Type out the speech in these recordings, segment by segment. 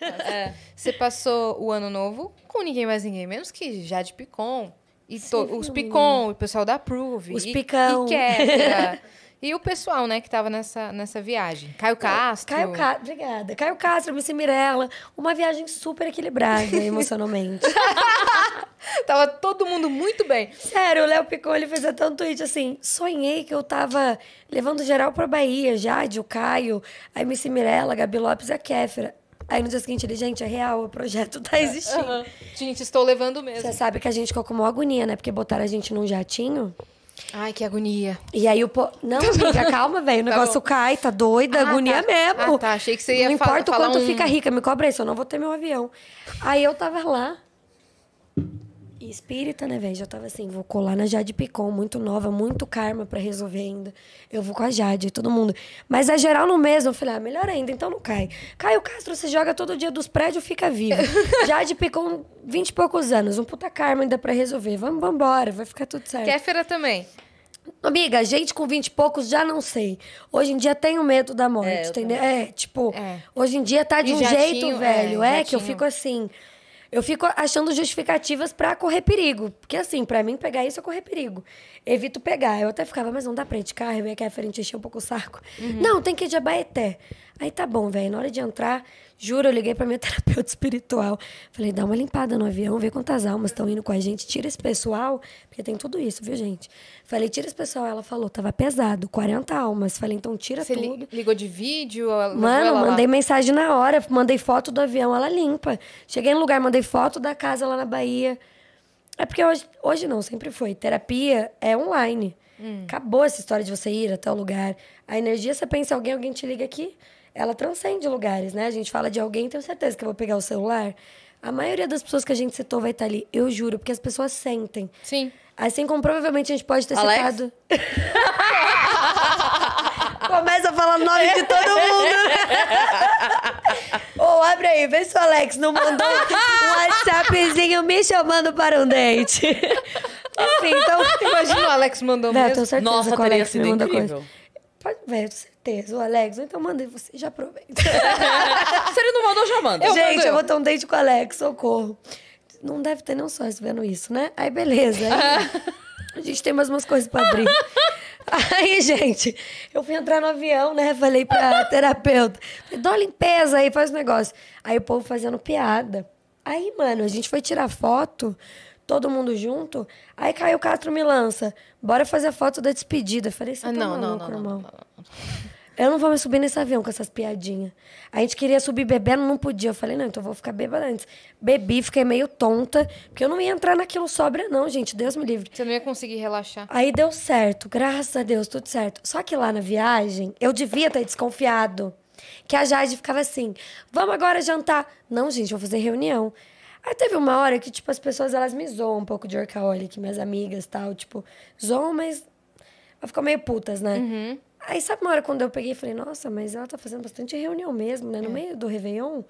É, você passou o ano novo com ninguém mais, ninguém menos que Jade Picon. E Sim, os Picon, o pessoal da Prove. Os e, Picão. E é. E o pessoal, né, que estava nessa, nessa viagem? Caio Castro. Caio Ca... Obrigada. Caio Castro, Miss Mirella. Uma viagem super equilibrada emocionalmente. tava todo mundo muito bem. Sério, o Léo Picon, ele fez até um tweet assim: sonhei que eu tava levando geral pra Bahia, Jade, o Caio, a Miss Mirella, a Gabi Lopes e a Kéfera. Aí no dia seguinte ele, gente, é real, o projeto tá é, existindo. Uhum. Gente, estou levando mesmo. Você sabe que a gente ficou com uma agonia, né? Porque botaram a gente num jatinho. Ai, que agonia. E aí o povo. Não, amiga, calma, velho. O tá negócio cai, tá doida, ah, agonia tá. mesmo. Ah, tá. Achei que você ia falar. Não importa o quanto um... fica rica, me cobra isso, eu não vou ter meu avião. Aí eu tava lá. E espírita, né, velho? Já tava assim, vou colar na Jade Picon, muito nova, muito karma para resolver ainda. Eu vou com a Jade, todo mundo. Mas a é geral no mesmo, eu falei, ah, melhor ainda, então não cai. Caio Castro, você joga todo dia dos prédios, fica vivo. Jade Picon, vinte e poucos anos, um puta karma ainda para resolver. Vamos, embora vai ficar tudo certo. Kéfera também. Amiga, gente com vinte e poucos já não sei. Hoje em dia tenho medo da morte, é, entendeu? Também. É, tipo, é. hoje em dia tá de e um jeitinho, jeito, é, velho. É, é que eu fico assim. Eu fico achando justificativas para correr perigo. Porque, assim, para mim, pegar isso é correr perigo. Evito pegar. Eu até ficava, mas não dá pra ir de carro, eu ia que a frente encher um pouco o saco. Uhum. Não, tem que ir de abaeté. Aí tá bom, velho. Na hora de entrar, juro, eu liguei pra minha terapeuta espiritual. Falei, dá uma limpada no avião, vê quantas almas estão indo com a gente, tira esse pessoal, porque tem tudo isso, viu, gente? Falei, tira esse pessoal. Ela falou, tava pesado, 40 almas. Falei, então tira Você tudo. Ligou de vídeo? Mano, ela... mandei mensagem na hora, mandei foto do avião, ela limpa. Cheguei no lugar, mandei foto da casa lá na Bahia. É porque hoje, hoje não, sempre foi. Terapia é online. Hum. Acabou essa história de você ir até o lugar. A energia, você pensa em alguém, alguém te liga aqui ela transcende lugares, né? A gente fala de alguém, tenho certeza que eu vou pegar o celular. A maioria das pessoas que a gente citou vai estar tá ali, eu juro, porque as pessoas sentem. Sim. Assim como provavelmente a gente pode ter Alex? citado. Começa a falar nome de todo mundo. ou oh, abre aí, vê se o Alex não mandou um WhatsAppzinho me chamando para um date. assim, então. Imagina o Alex mandou mesmo. Nossa, que o Alex mandou incrível. coisa. Pode ver, certeza. O Alex, então mandei, você já aproveita. Se ele não mandou, já manda. Eu Gente, mandei. eu vou ter um date com o Alex, socorro. Não deve ter nenhum sócio vendo isso, né? Aí, beleza. Aí, a gente tem mais umas coisas pra abrir. Aí, gente, eu fui entrar no avião, né? Falei pra terapeuta, dá uma limpeza aí, faz um negócio. Aí o povo fazendo piada. Aí, mano, a gente foi tirar foto, todo mundo junto. Aí caiu o Catro me lança, bora fazer a foto da despedida. Eu falei assim, ah, tá não, não, não, não, não, não, não. Eu não vou mais subir nesse avião com essas piadinhas. A gente queria subir bebendo, não podia. Eu falei, não, então vou ficar bêbada antes. Bebi, fiquei meio tonta, porque eu não ia entrar naquilo sobra, não, gente. Deus me livre. Você não ia conseguir relaxar. Aí deu certo, graças a Deus, tudo certo. Só que lá na viagem, eu devia ter desconfiado. Que a Jade ficava assim: vamos agora jantar. Não, gente, vou fazer reunião. Aí teve uma hora que, tipo, as pessoas elas me zoam um pouco de workaholic, minhas amigas tal, tipo, zoam, mas. Ela ficou meio putas, né? Uhum. Aí sabe uma hora quando eu peguei e falei, nossa, mas ela tá fazendo bastante reunião mesmo, né? No é. meio do Réveillon.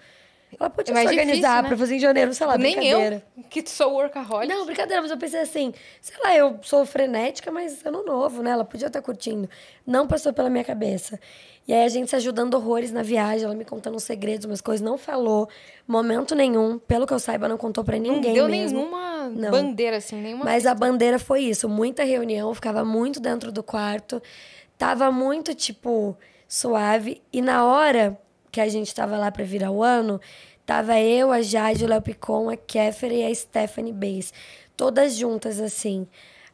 Ela podia é se organizar difícil, né? pra fazer em janeiro, sei lá, Nem eu, que sou workaholic. Não, brincadeira, mas eu pensei assim, sei lá, eu sou frenética, mas ano novo, né? Ela podia estar tá curtindo. Não passou pela minha cabeça. E aí a gente se ajudando horrores na viagem, ela me contando segredos, umas coisas, não falou, momento nenhum, pelo que eu saiba, não contou para ninguém. Não deu mesmo. nenhuma não. bandeira, assim, nenhuma. Mas a bandeira foi isso, muita reunião, ficava muito dentro do quarto tava muito, tipo, suave. E na hora que a gente tava lá pra virar o ano, tava eu, a Jade, o Léo Picon, a Kéfera e a Stephanie Bass. Todas juntas, assim.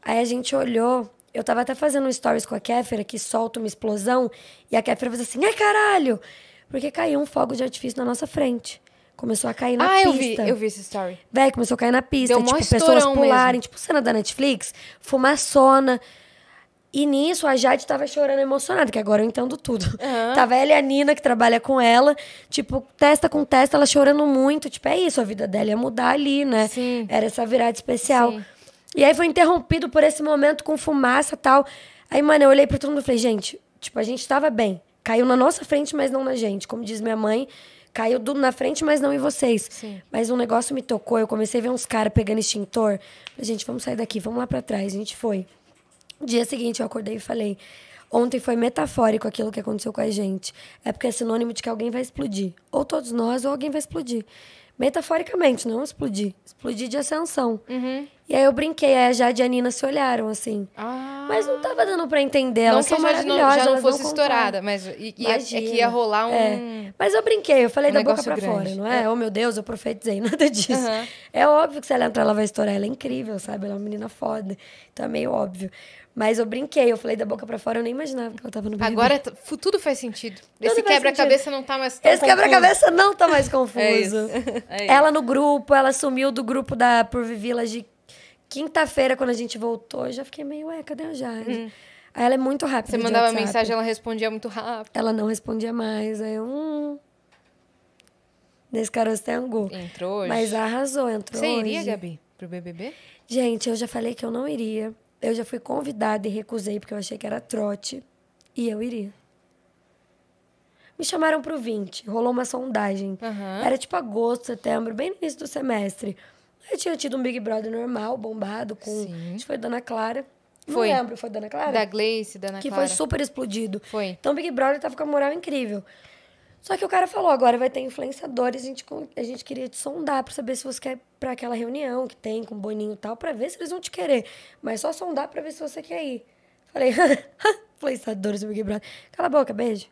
Aí a gente olhou. Eu tava até fazendo um stories com a Kéfera, que solta uma explosão. E a Kéfera fez assim, ai caralho! Porque caiu um fogo de artifício na nossa frente. Começou a cair na ah, pista. Ah, eu vi, eu vi esse story. Véi, começou a cair na pista. Deu tipo, pessoas pularem. Mesmo. Tipo, cena da Netflix, fumaçona. E nisso a Jade tava chorando emocionada, que agora eu entendo tudo. Uhum. Tava ela e a Nina, que trabalha com ela, tipo, testa com testa, ela chorando muito. Tipo, é isso, a vida dela ia mudar ali, né? Sim. Era essa virada especial. Sim. E aí foi interrompido por esse momento com fumaça e tal. Aí, mano, eu olhei pra todo mundo e falei, gente, tipo, a gente tava bem. Caiu na nossa frente, mas não na gente. Como diz minha mãe, caiu do, na frente, mas não em vocês. Sim. Mas um negócio me tocou, eu comecei a ver uns caras pegando extintor. Falei, gente, vamos sair daqui, vamos lá para trás. A gente foi dia seguinte eu acordei e falei: Ontem foi metafórico aquilo que aconteceu com a gente. É porque é sinônimo de que alguém vai explodir. Ou todos nós, ou alguém vai explodir. Metaforicamente, não explodir. Explodir de ascensão. Uhum. E aí eu brinquei, aí a Jade e a Nina se olharam, assim. Ah. Mas não tava dando para entender. Elas não são maravilhosas. Não, já não fosse não estourada, mas e, e é, é que ia rolar é. um. É. Mas eu brinquei, eu falei um da boca pra grande. fora, não é? é? Oh meu Deus, eu profetizei, nada disso. Uhum. É óbvio que se ela entrar, ela vai estourar. Ela é incrível, sabe? Ela é uma menina foda. Então é meio óbvio. Mas eu brinquei, eu falei da boca pra fora, eu nem imaginava que ela tava no BBB. Agora tudo faz sentido. Tudo Esse tá quebra-cabeça não tá mais Esse quebra-cabeça não tá mais confuso. é isso. É isso. Ela no grupo, ela sumiu do grupo da Purvi Village quinta-feira, quando a gente voltou. Eu já fiquei meio, ué, cadê a Jade? Hum. Aí ela é muito rápida. Você mandava mensagem, ela respondia muito rápido. Ela não respondia mais. Aí eu, hum. Nesse você tem angu. Entrou hoje. Mas arrasou, entrou Você hoje. iria, Gabi, pro BBB? Gente, eu já falei que eu não iria. Eu já fui convidada e recusei porque eu achei que era trote e eu iria. Me chamaram pro 20, rolou uma sondagem. Uhum. Era tipo agosto, setembro, bem no início do semestre. Eu tinha tido um Big Brother normal, bombado, com. Sim. Acho que foi Dona Clara. Foi. Não lembro, foi Dona Clara? Da Gleice, Dana Clara. Que foi super explodido. Foi. Então o Big Brother tava com a moral incrível. Só que o cara falou, agora vai ter influenciadores, a gente, a gente queria te sondar para saber se você quer para aquela reunião que tem com o Boninho e tal, para ver se eles vão te querer. Mas só sondar para ver se você quer ir. Falei, influenciadores do Big Brother. Cala a boca, beijo.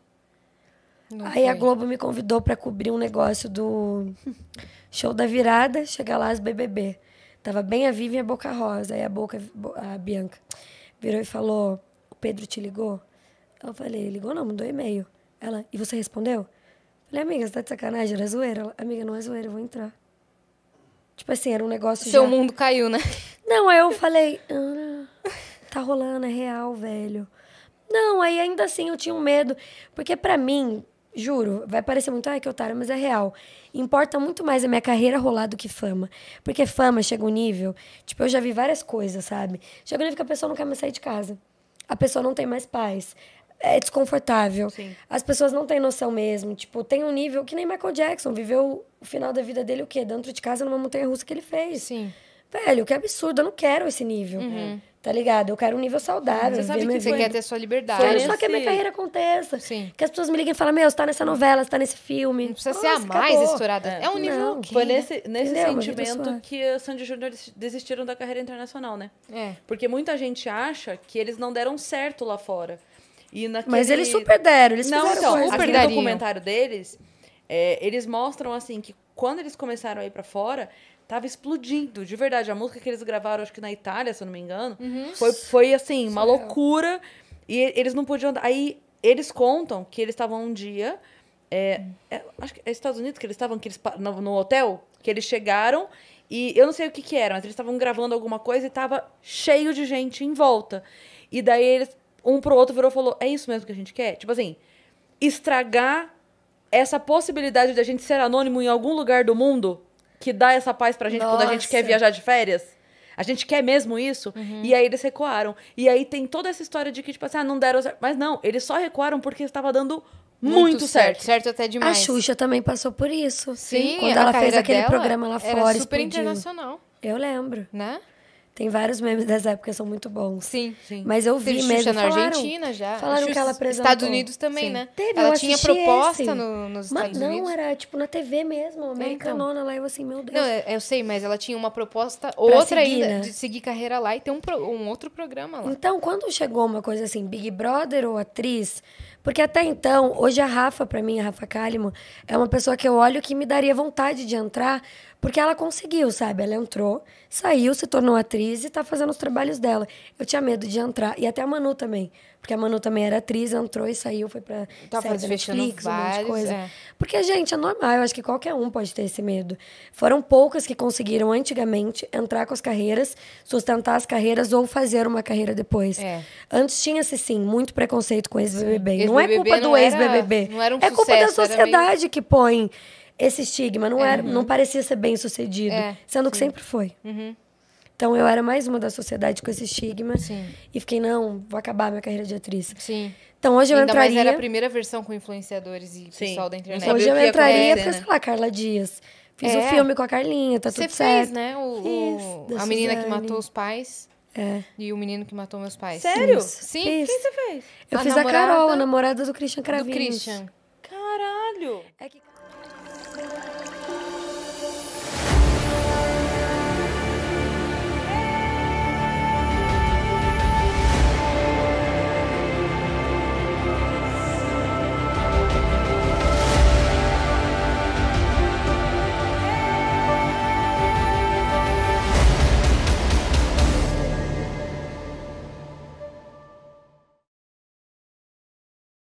Não Aí foi. a Globo me convidou para cobrir um negócio do show da virada, chegar lá as BBB. Tava bem a Vivi e a Boca Rosa. Aí a, Boca, a Bianca virou e falou, o Pedro te ligou? Eu falei, ligou não, mandou e-mail. Ela, e você respondeu? Falei, amiga, você tá de sacanagem? Era zoeira. Ela, amiga, não é zoeira, eu vou entrar. Tipo assim, era um negócio Seu já... mundo caiu, né? Não, aí eu falei, tá rolando, é real, velho. Não, aí ainda assim eu tinha um medo. Porque para mim, juro, vai parecer muito, ai, ah, é que otário, mas é real. Importa muito mais a minha carreira rolar do que fama. Porque fama chega um nível, tipo, eu já vi várias coisas, sabe? Chega um nível que a pessoa não quer mais sair de casa. A pessoa não tem mais paz é desconfortável. Sim. As pessoas não têm noção mesmo. Tipo, tem um nível que nem Michael Jackson viveu o final da vida dele o quê? Dentro de casa numa montanha russa que ele fez. Sim. Velho, que absurdo, eu não quero esse nível. Uhum. É. Tá ligado? Eu quero um nível saudável. Você sabe que você quer ter sua liberdade. Quero só que a minha carreira aconteça. Sim. Que as pessoas me liguem e falem, meu, você tá nessa novela, você tá nesse filme. Não precisa Nossa, ser a mais estourada. É. é. um nível não, Foi né? nesse, nesse sentimento que a Sandy Júnior desistiram da carreira internacional, né? É. Porque muita gente acha que eles não deram certo lá fora. E naquele... Mas eles super deram, eles Não, então, super aquele documentário deles, é, eles mostram assim que quando eles começaram a ir para fora, tava explodindo, de verdade. A música que eles gravaram, acho que na Itália, se eu não me engano, uhum. foi, foi assim, uma loucura. E eles não podiam. Aí eles contam que eles estavam um dia. É, é, acho que é Estados Unidos que eles estavam que eles, no, no, hotel, que eles chegaram e eu não sei o que que era, mas eles estavam gravando alguma coisa e tava cheio de gente em volta. E daí eles um pro outro virou e falou: é isso mesmo que a gente quer? Tipo assim, estragar essa possibilidade de a gente ser anônimo em algum lugar do mundo que dá essa paz pra gente Nossa. quando a gente quer viajar de férias? A gente quer mesmo isso? Uhum. E aí eles recuaram. E aí tem toda essa história de que, tipo assim, ah, não deram certo. Mas não, eles só recuaram porque estava dando muito, muito certo. certo. certo. até demais. A Xuxa também passou por isso. Sim, Quando ela fez aquele programa lá fora. Era super explodiu. internacional. Eu lembro. Né? Tem vários memes dessa época que são muito bons. Sim, sim. Mas eu vi Teve mesmo. na falaram, Argentina já. Falaram Xuxa, que ela apresentou. Estados Unidos também, sim. né? Teve, ela tinha proposta no, nos Estados mas, Unidos. Não, era tipo na TV mesmo, é, americanona então. lá. Eu assim, meu Deus. Não, eu sei, mas ela tinha uma proposta, pra outra seguir, ainda, né? de seguir carreira lá e ter um, um outro programa lá. Então, quando chegou uma coisa assim, Big Brother ou atriz, porque até então, hoje a Rafa, para mim, a Rafa Kalimann, é uma pessoa que eu olho que me daria vontade de entrar, porque ela conseguiu, sabe? Ela entrou, saiu, se tornou atriz e tá fazendo os trabalhos dela. Eu tinha medo de entrar. E até a Manu também. Porque a Manu também era atriz, entrou e saiu, foi pra tá série Netflix, vários, um monte de é. coisa. É. Porque, gente, é normal. Eu acho que qualquer um pode ter esse medo. Foram poucas que conseguiram, antigamente, entrar com as carreiras, sustentar as carreiras ou fazer uma carreira depois. É. Antes tinha-se, sim, muito preconceito com ex-BBB. Ex não é culpa não do ex-BBB. um. É culpa da sociedade meio... que põe esse estigma não era, uhum. não parecia ser bem sucedido, é, sendo sim. que sempre foi. Uhum. Então eu era mais uma da sociedade com esse estigma sim. e fiquei não, vou acabar minha carreira de atriz. Sim. Então hoje eu Ainda entraria. Mas era a primeira versão com influenciadores e sim. pessoal da internet. É hoje eu entraria para né? sei lá Carla Dias. Fiz o é. um filme com a Carlinha, tá Você tudo certo. Você fez, né? O, Fiz, a menina que matou os pais. É. E o menino que matou meus pais. Sério? Sim. Quem você fez? Eu a fiz namorada... a Carol, a namorada do Christian Cravinhos. Do Christian. Caralho! É que...